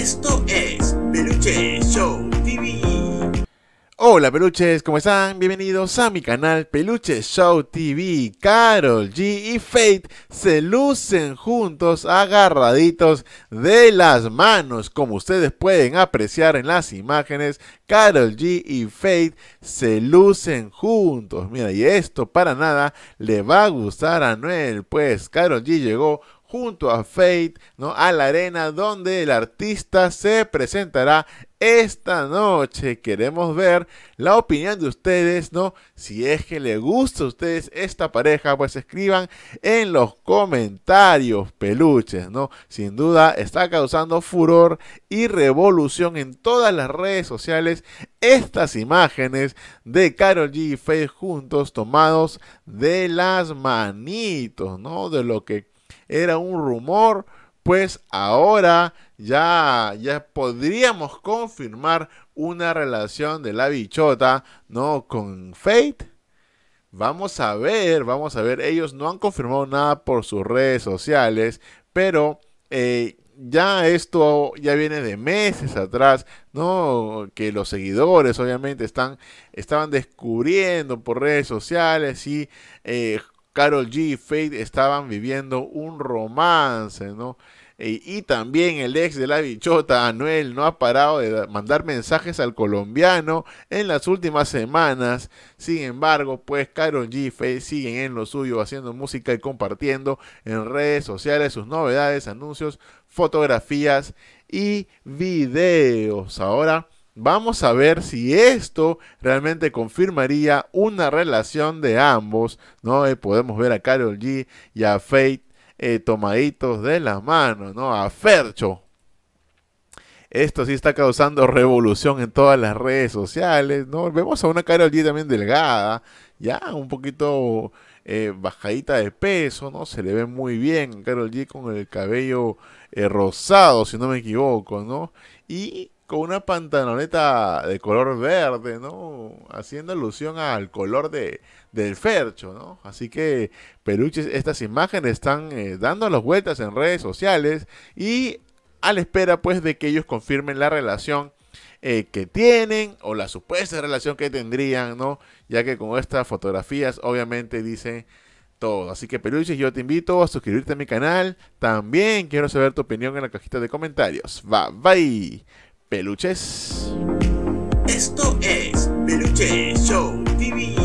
Esto es Peluche Show TV. Hola peluches, ¿cómo están? Bienvenidos a mi canal Peluche Show TV. Carol G y Fate se lucen juntos agarraditos de las manos. Como ustedes pueden apreciar en las imágenes, Carol G y Fate se lucen juntos. Mira, y esto para nada le va a gustar a Noel, pues Carol G llegó junto a Fate, ¿no? A la arena donde el artista se presentará esta noche. Queremos ver la opinión de ustedes, ¿no? Si es que le gusta a ustedes esta pareja, pues escriban en los comentarios, peluches, ¿no? Sin duda está causando furor y revolución en todas las redes sociales estas imágenes de Carol G y Faith juntos tomados de las manitos, ¿no? De lo que era un rumor, pues ahora ya, ya podríamos confirmar una relación de la bichota, ¿no? Con Fate. Vamos a ver, vamos a ver. Ellos no han confirmado nada por sus redes sociales, pero eh, ya esto ya viene de meses atrás, ¿no? Que los seguidores obviamente están, estaban descubriendo por redes sociales y eh, Carol G y Faith estaban viviendo un romance, ¿no? E, y también el ex de la bichota, Anuel, no ha parado de mandar mensajes al colombiano en las últimas semanas. Sin embargo, pues Carol G y Faith siguen en lo suyo, haciendo música y compartiendo en redes sociales sus novedades, anuncios, fotografías y videos. Ahora Vamos a ver si esto realmente confirmaría una relación de ambos, ¿no? Eh, podemos ver a Carol G y a Faith eh, tomaditos de la mano, ¿no? A Fercho. Esto sí está causando revolución en todas las redes sociales, ¿no? Vemos a una Carol G también delgada, ya un poquito eh, bajadita de peso, ¿no? Se le ve muy bien Carol G con el cabello rosado, si no me equivoco, ¿no? Y con una pantaloneta de color verde, ¿no? Haciendo alusión al color de, del fercho, ¿no? Así que, peluches, estas imágenes están eh, dando las vueltas en redes sociales y a la espera, pues, de que ellos confirmen la relación eh, que tienen o la supuesta relación que tendrían, ¿no? Ya que con estas fotografías, obviamente, dicen todo. Así que peluches, yo te invito a suscribirte a mi canal. También quiero saber tu opinión en la cajita de comentarios. Bye bye peluches. Esto es Peluche Show TV.